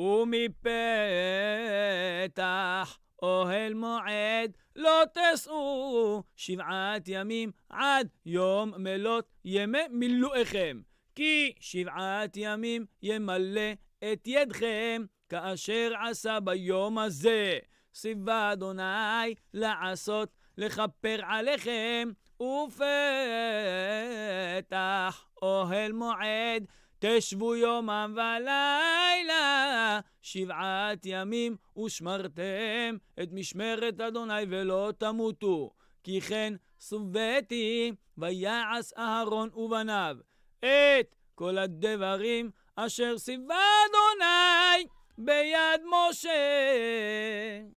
ומפתח אוהל מועד לא תסעו שבעת ימים עד יום מלות ימי מילואיכם. כי שבעת ימים ימלא את ידכם כאשר עשה ביום הזה. סיבה אדוני לעשות לכפר עליכם ופתח אוהל מועד תשבו יומם ולילה שבעת ימים ושמרתם את משמרת אדוני ולא תמותו. כי כן סוויתי ויעש אהרון ובניו את כל הדברים אשר ציווה אדוני ביד משה.